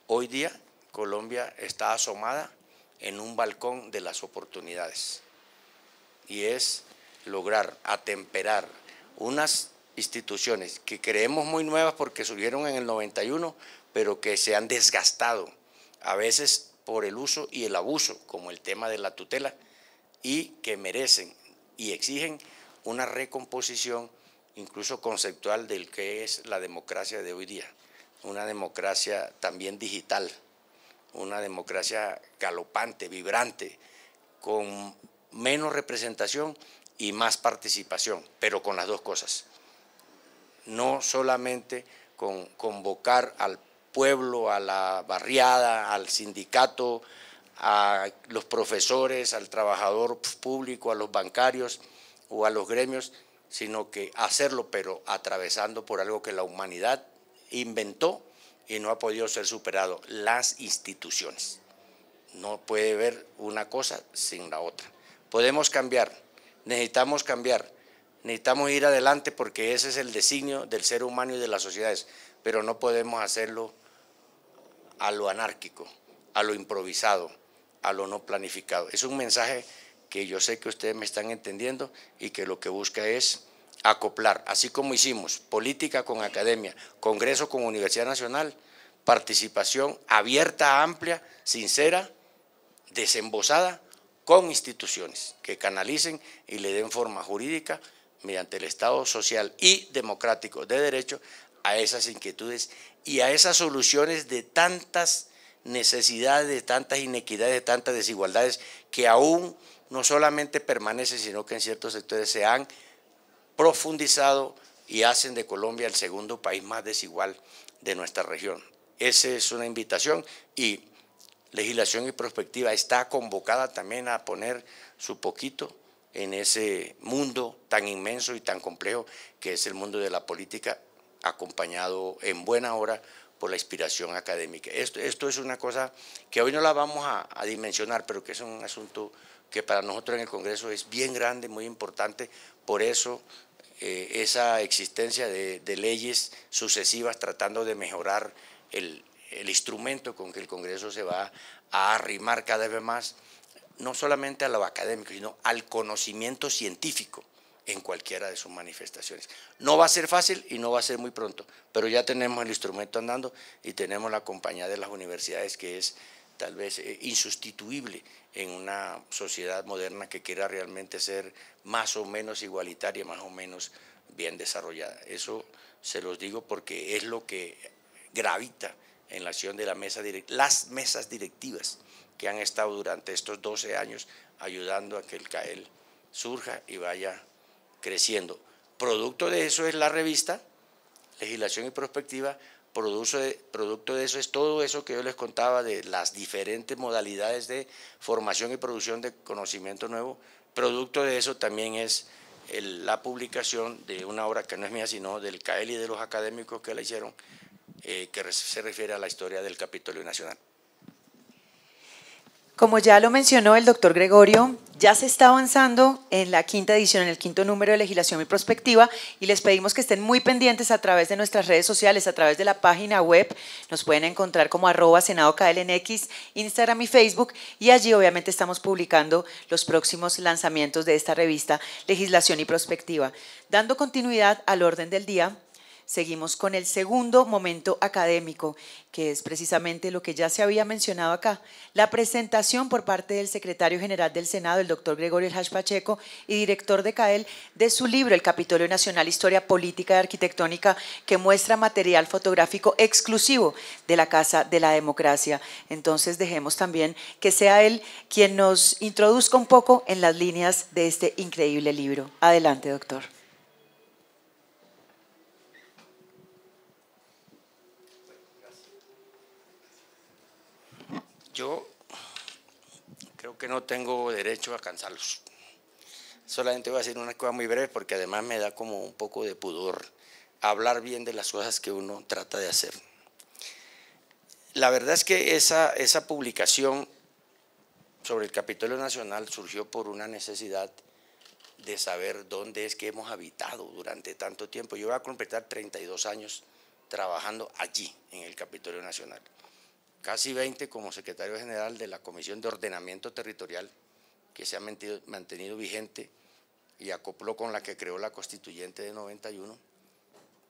Hoy día Colombia está asomada en un balcón de las oportunidades y es lograr atemperar unas instituciones que creemos muy nuevas porque surgieron en el 91, pero que se han desgastado, a veces por el uso y el abuso, como el tema de la tutela, y que merecen y exigen una recomposición incluso conceptual del que es la democracia de hoy día, una democracia también digital, una democracia galopante, vibrante, con menos representación y más participación, pero con las dos cosas. No solamente con convocar al pueblo, a la barriada, al sindicato, a los profesores, al trabajador público, a los bancarios o a los gremios, sino que hacerlo, pero atravesando por algo que la humanidad inventó y no ha podido ser superado, las instituciones. No puede haber una cosa sin la otra. Podemos cambiar, necesitamos cambiar, necesitamos ir adelante porque ese es el designio del ser humano y de las sociedades pero no podemos hacerlo a lo anárquico, a lo improvisado, a lo no planificado. Es un mensaje que yo sé que ustedes me están entendiendo y que lo que busca es acoplar, así como hicimos política con academia, congreso con Universidad Nacional, participación abierta, amplia, sincera, desembosada con instituciones que canalicen y le den forma jurídica mediante el Estado social y democrático de derecho a esas inquietudes y a esas soluciones de tantas necesidades, de tantas inequidades, de tantas desigualdades que aún no solamente permanecen, sino que en ciertos sectores se han profundizado y hacen de Colombia el segundo país más desigual de nuestra región. Esa es una invitación y legislación y prospectiva está convocada también a poner su poquito en ese mundo tan inmenso y tan complejo que es el mundo de la política acompañado en buena hora por la inspiración académica. Esto, esto es una cosa que hoy no la vamos a, dimensionar, pero que es un asunto que para nosotros en el Congreso es bien grande, muy importante. Por eso eh, esa existencia de, de, leyes sucesivas tratando de mejorar el, el instrumento con que el Congreso se va a arrimar cada vez más, no solamente a lo académico, sino al conocimiento científico en cualquiera de sus manifestaciones. No va a ser fácil y no va a ser muy pronto, pero ya tenemos el instrumento andando y tenemos la compañía de las universidades que es tal vez eh, insustituible en una sociedad moderna que quiera realmente ser más o menos igualitaria, más o menos bien desarrollada. Eso se los digo porque es lo que gravita en la acción de la mesa las mesas directivas que han estado durante estos 12 años ayudando a que el CAEL surja y vaya creciendo. Producto de eso es la revista, legislación y prospectiva, producto de eso es todo eso que yo les contaba de las diferentes modalidades de formación y producción de conocimiento nuevo, producto de eso también es eh, la publicación de una obra que no es mía, sino del CAEL y de los académicos que la hicieron, eh, que se refiere a la historia del Capitolio Nacional. Como ya lo mencionó el doctor Gregorio, ya se está avanzando en la quinta edición, en el quinto número de legislación y prospectiva, y les pedimos que estén muy pendientes a través de nuestras redes sociales, a través de la página web. Nos pueden encontrar como arroba senadoclnx, Instagram y Facebook, y allí obviamente estamos publicando los próximos lanzamientos de esta revista Legislación y Prospectiva. Dando continuidad al orden del día, Seguimos con el segundo momento académico, que es precisamente lo que ya se había mencionado acá, la presentación por parte del secretario general del Senado, el doctor Gregorio Hash Pacheco, y director de CAEL, de su libro El Capitolio Nacional, Historia Política y Arquitectónica, que muestra material fotográfico exclusivo de la Casa de la Democracia. Entonces dejemos también que sea él quien nos introduzca un poco en las líneas de este increíble libro. Adelante, doctor. yo creo que no tengo derecho a cansarlos. Solamente voy a decir una cosa muy breve porque además me da como un poco de pudor hablar bien de las cosas que uno trata de hacer. La verdad es que esa, esa publicación sobre el Capitolio Nacional surgió por una necesidad de saber dónde es que hemos habitado durante tanto tiempo. Yo voy a completar 32 años trabajando allí, en el Capitolio Nacional casi 20 como secretario general de la Comisión de Ordenamiento Territorial, que se ha mantenido, vigente y acopló con la que creó la constituyente de 91,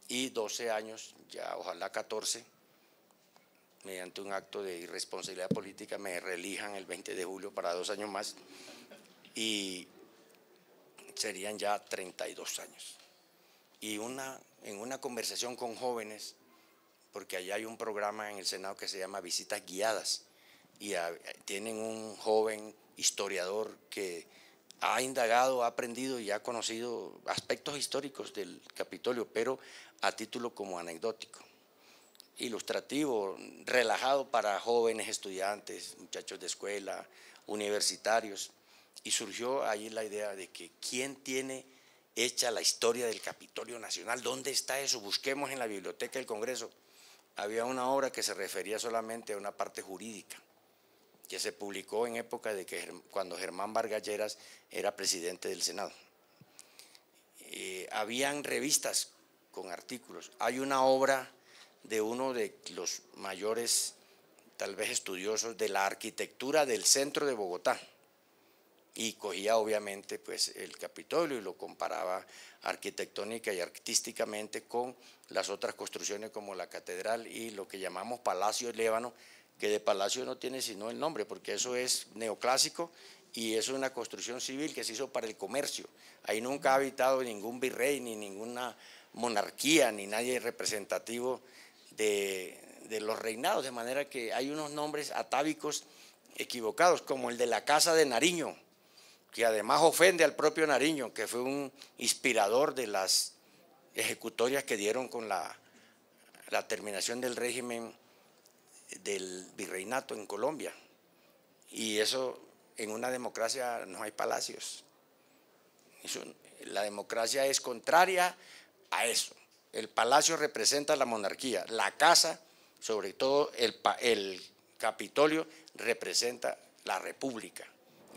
y 12 años, ya ojalá 14, mediante un acto de irresponsabilidad política, me relijan el 20 de julio para dos años más, y serían ya 32 años. Y una, en una conversación con jóvenes, porque allá hay un programa en el Senado que se llama Visitas Guiadas y tienen un joven historiador que ha indagado, ha aprendido y ha conocido aspectos históricos del Capitolio, pero a título como anecdótico, ilustrativo, relajado para jóvenes estudiantes, muchachos de escuela, universitarios. Y surgió ahí la idea de que quién tiene hecha la historia del Capitolio Nacional, dónde está eso, busquemos en la Biblioteca del Congreso había una obra que se refería solamente a una parte jurídica, que se publicó en época de que cuando Germán Bargalleras era presidente del Senado. Eh, habían revistas con artículos. Hay una obra de uno de los mayores, tal vez estudiosos, de la arquitectura del centro de Bogotá, y cogía obviamente pues el Capitolio y lo comparaba arquitectónica y artísticamente con las otras construcciones como la catedral y lo que llamamos Palacio Lébano, que de palacio no tiene sino el nombre, porque eso es neoclásico y eso es una construcción civil que se hizo para el comercio. Ahí nunca ha habitado ningún virrey, ni ninguna monarquía, ni nadie representativo de, de los reinados, de manera que hay unos nombres atávicos equivocados, como el de la Casa de Nariño, que además ofende al propio Nariño, que fue un inspirador de las ejecutorias que dieron con la, terminación del régimen del virreinato en Colombia. Y eso en una democracia no hay palacios. la democracia es contraria a eso. El palacio representa la monarquía, la casa, sobre todo el Capitolio, representa la república.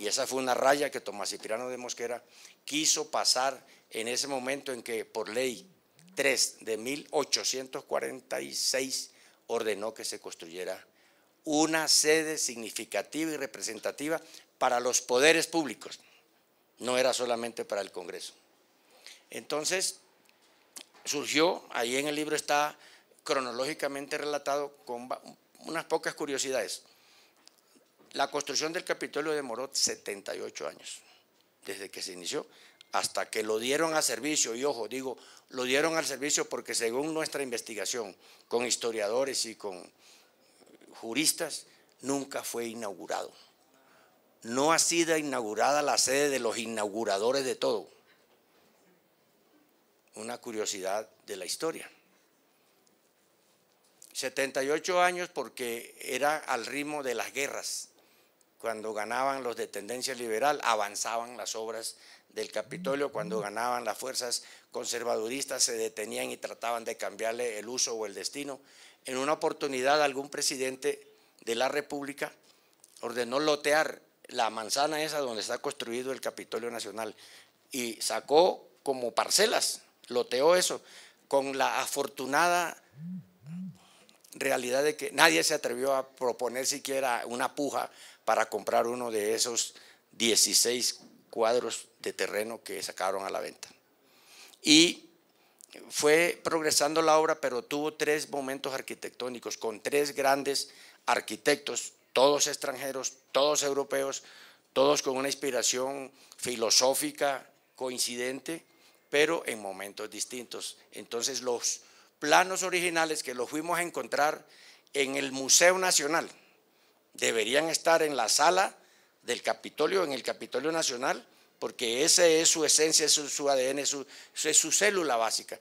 Y esa fue una raya que Tomás Cipriano de Mosquera quiso pasar en ese momento en que por ley 3 de 1846 ordenó que se construyera una sede significativa y representativa para los poderes públicos, no era solamente para el Congreso. Entonces, surgió, ahí en el libro está cronológicamente relatado con unas pocas curiosidades. La construcción del Capitolio demoró 78 años, desde que se inició hasta que lo dieron a servicio, y ojo, digo, lo dieron al servicio porque según nuestra investigación con historiadores y con juristas, nunca fue inaugurado. No ha sido inaugurada la sede de los inauguradores de todo. Una curiosidad de la historia. 78 años porque era al ritmo de las guerras cuando ganaban los de tendencia liberal, avanzaban las obras del Capitolio, cuando ganaban las fuerzas conservaduristas, se detenían y trataban de cambiarle el uso o el destino. En una oportunidad, algún presidente de la República ordenó lotear la manzana esa donde está construido el Capitolio Nacional y sacó como parcelas, loteó eso, con la afortunada realidad de que nadie se atrevió a proponer siquiera una puja para comprar uno de esos 16 cuadros de terreno que sacaron a la venta. Y fue progresando la obra, pero tuvo tres momentos arquitectónicos con tres grandes arquitectos, todos extranjeros, todos europeos, todos con una inspiración filosófica coincidente, pero en momentos distintos. Entonces los planos originales que los fuimos a encontrar en el Museo Nacional, deberían estar en la sala del Capitolio, en el Capitolio Nacional, porque esa es su esencia, es su, ADN, es su, su célula básica.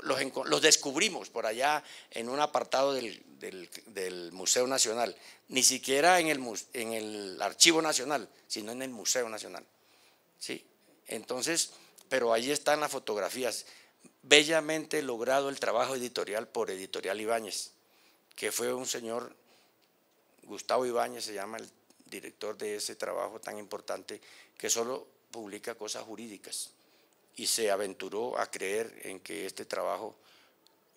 Los, descubrimos por allá en un apartado del, Museo Nacional, ni siquiera en el, en el, Archivo Nacional, sino en el Museo Nacional. ¿sí? Entonces, pero ahí están las fotografías. Bellamente logrado el trabajo editorial por Editorial Ibáñez, que fue un señor Gustavo Ibáñez se llama el director de ese trabajo tan importante que solo publica cosas jurídicas y se aventuró a creer en que este trabajo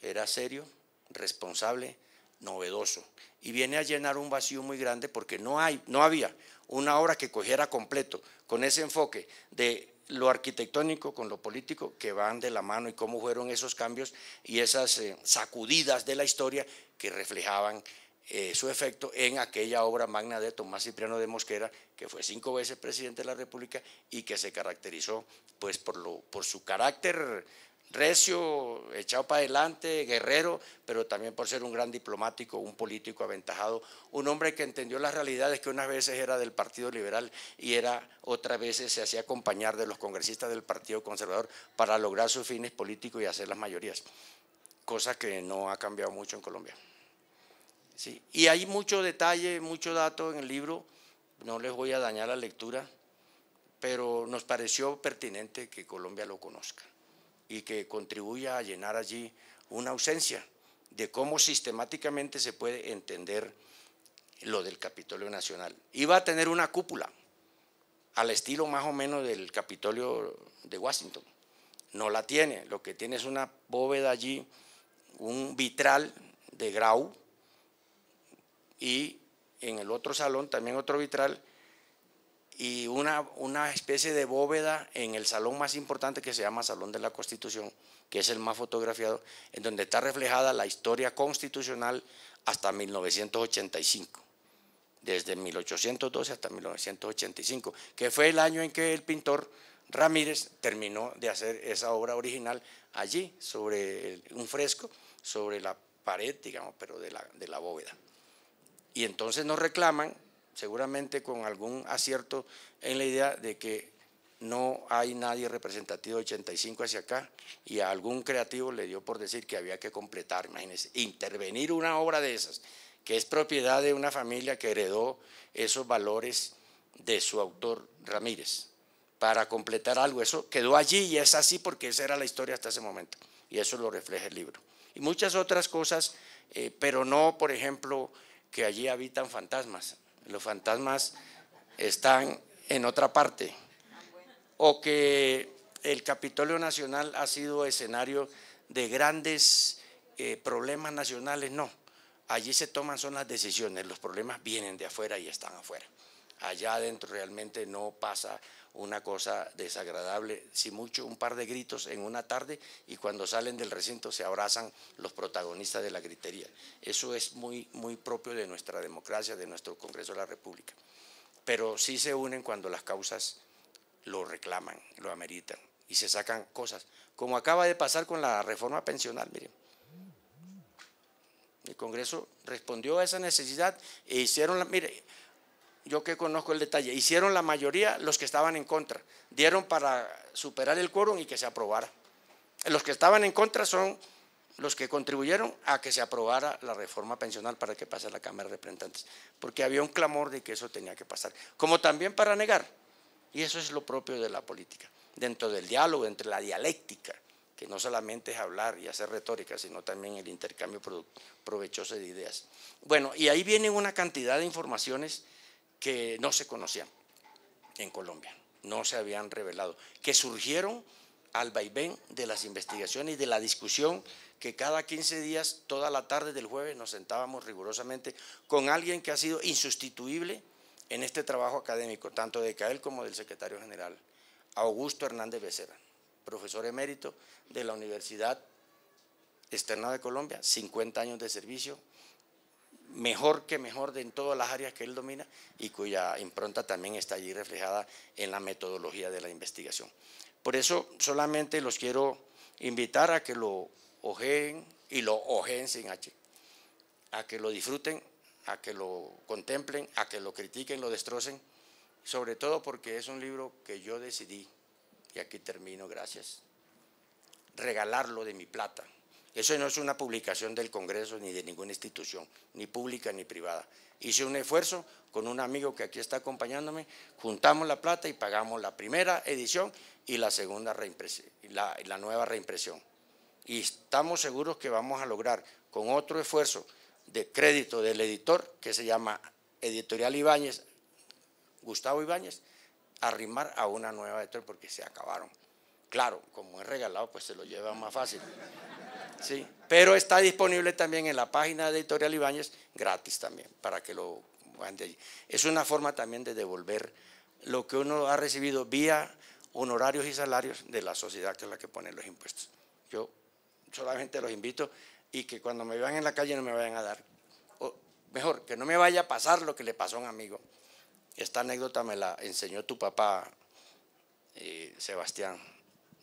era serio, responsable, novedoso y viene a llenar un vacío muy grande porque no hay no había una obra que cogiera completo con ese enfoque de lo arquitectónico con lo político que van de la mano y cómo fueron esos cambios y esas eh, sacudidas de la historia que reflejaban eh, su efecto en aquella obra magna de Tomás Cipriano de Mosquera, que fue cinco veces presidente de la República y que se caracterizó pues, por, por su carácter recio, echado para adelante, guerrero, pero también por ser un gran diplomático, un político aventajado, un hombre que entendió las realidades que unas veces era del Partido Liberal y era otras veces se hacía acompañar de los congresistas del Partido Conservador para lograr sus fines políticos y hacer las mayorías, cosa que no ha cambiado mucho en Colombia. Y hay mucho detalle, mucho dato en el libro, no les voy a dañar la lectura, pero nos pareció pertinente que Colombia lo conozca y que contribuya a llenar allí una ausencia de cómo sistemáticamente se puede entender lo del Capitolio Nacional. Iba a tener una cúpula al estilo más o menos del Capitolio de Washington. No la tiene, lo que tiene es una bóveda allí, un vitral de grau, y en el otro salón también otro vitral y una, una especie de bóveda en el salón más importante que se llama Salón de la Constitución, que es el más fotografiado, en donde está reflejada la historia constitucional hasta 1985, desde 1812 hasta 1985, que fue el año en que el pintor Ramírez terminó de hacer esa obra original allí, sobre un fresco, sobre la pared, digamos, pero de la, de la bóveda y entonces nos reclaman, seguramente con algún acierto en la idea de que no hay nadie representativo de 85 hacia acá y a algún creativo le dio por decir que había que completar, imagínense, intervenir una obra de esas, que es propiedad de una familia que heredó esos valores de su autor Ramírez, para completar algo. Eso quedó allí y es así porque esa era la historia hasta ese momento y eso lo refleja el libro. Y muchas otras cosas, eh, pero no, por ejemplo, que allí habitan fantasmas. Los fantasmas están en otra parte. O que el Capitolio Nacional ha sido escenario de grandes eh, problemas nacionales. No, allí se toman son las decisiones. Los problemas vienen de afuera y están afuera. Allá adentro realmente no pasa una cosa desagradable, si mucho un par de gritos en una tarde y cuando salen del recinto se abrazan los protagonistas de la gritería. Eso es muy, muy propio de nuestra democracia, de nuestro Congreso de la República. Pero sí se unen cuando las causas lo reclaman, lo ameritan y se sacan cosas, como acaba de pasar con la reforma pensional, miren. El Congreso respondió a esa necesidad e hicieron, la, yo que conozco el detalle, hicieron la mayoría los que estaban en contra, dieron para superar el quórum y que se aprobara. Los que estaban en contra son los que contribuyeron a que se aprobara la reforma pensional para que pase a la Cámara de Representantes, porque había un clamor de que eso tenía que pasar, como también para negar, y eso es lo propio de la política, dentro del diálogo, entre la dialéctica, que no solamente es hablar y hacer retórica, sino también el intercambio provechoso de ideas. Bueno, y ahí viene una cantidad de informaciones que no se conocían en Colombia, no se habían revelado, que surgieron al vaivén de las investigaciones y de la discusión que cada 15 días, toda la tarde del jueves, nos sentábamos rigurosamente con alguien que ha sido insustituible en este trabajo académico, tanto de CAEL como del secretario general, Augusto Hernández Becerra, profesor emérito de la Universidad Externa de Colombia, 50 años de servicio, mejor que mejor de en todas las áreas que él domina y cuya impronta también está allí reflejada en la metodología de la investigación. Por eso solamente los quiero invitar a que lo ojeen y lo ojeen sin H, a que lo disfruten, a que lo contemplen, a que lo critiquen, lo destrocen, sobre todo porque es un libro que yo decidí, y aquí termino, gracias, regalarlo de mi plata. Eso no es una publicación del Congreso ni de ninguna institución, ni pública ni privada. Hice un esfuerzo con un amigo que aquí está acompañándome, juntamos la plata y pagamos la primera edición y la segunda reimpresión, la, nueva reimpresión. Y estamos seguros que vamos a lograr con otro esfuerzo de crédito del editor que se llama Editorial Ibáñez, Gustavo Ibáñez, arrimar a una nueva editorial porque se acabaron. Claro, como es regalado, pues se lo lleva más fácil. ¿sí? Pero está disponible también en la página de Editorial Ibáñez, gratis también, para que lo de allí. Es una forma también de devolver lo que uno ha recibido vía honorarios y salarios de la sociedad que es la que pone los impuestos. Yo solamente los invito y que cuando me vean en la calle no me vayan a dar. O mejor, que no me vaya a pasar lo que le pasó a un amigo. Esta anécdota me la enseñó tu papá, eh, Sebastián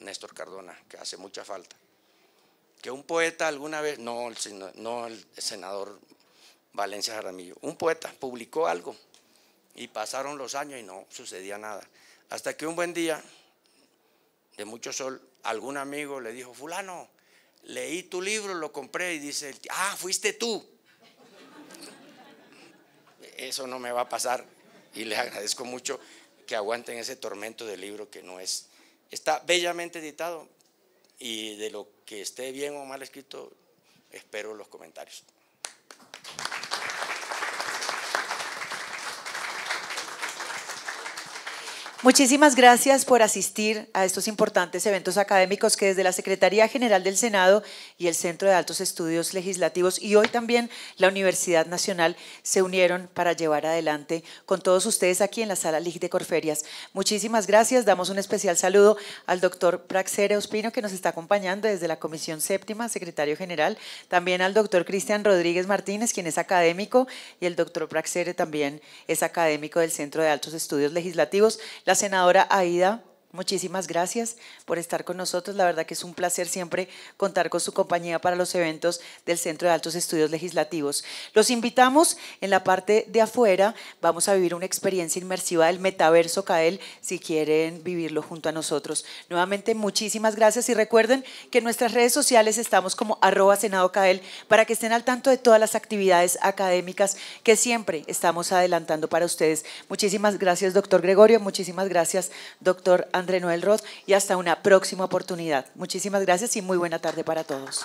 Néstor Cardona, que hace mucha falta que un poeta alguna vez, no el, senador Valencia Jaramillo, un poeta publicó algo y pasaron los años y no sucedía nada. Hasta que un buen día, de mucho sol, algún amigo le dijo, fulano, leí tu libro, lo compré y dice, ah, fuiste tú. Eso no me va a pasar y le agradezco mucho que aguanten ese tormento del libro que no es, está bellamente editado y de lo que que esté bien o mal escrito, espero los comentarios. Muchísimas gracias por asistir a estos importantes eventos académicos que desde la Secretaría General del Senado y el Centro de Altos Estudios Legislativos y hoy también la Universidad Nacional se unieron para llevar adelante con todos ustedes aquí en la Sala Ligite Corferias. Muchísimas gracias. Damos un especial saludo al doctor Praxere Ospino que nos está acompañando desde la Comisión Séptima, secretario general. También al doctor Cristian Rodríguez Martínez, quien es académico y el doctor Praxere también es académico del Centro de Altos Estudios Legislativos la senadora Aida Muchísimas gracias por estar con nosotros. La verdad que es un placer siempre contar con su compañía para los eventos del Centro de Altos Estudios Legislativos. Los invitamos en la parte de afuera. Vamos a vivir una experiencia inmersiva del metaverso CAEL si quieren vivirlo junto a nosotros. Nuevamente, muchísimas gracias y recuerden que en nuestras redes sociales estamos como arroba Senado CAEL para que estén al tanto de todas las actividades académicas que siempre estamos adelantando para ustedes. Muchísimas gracias, doctor Gregorio. Muchísimas gracias, doctor. André Noel Roth y hasta una próxima oportunidad. Muchísimas gracias y muy buena tarde para todos.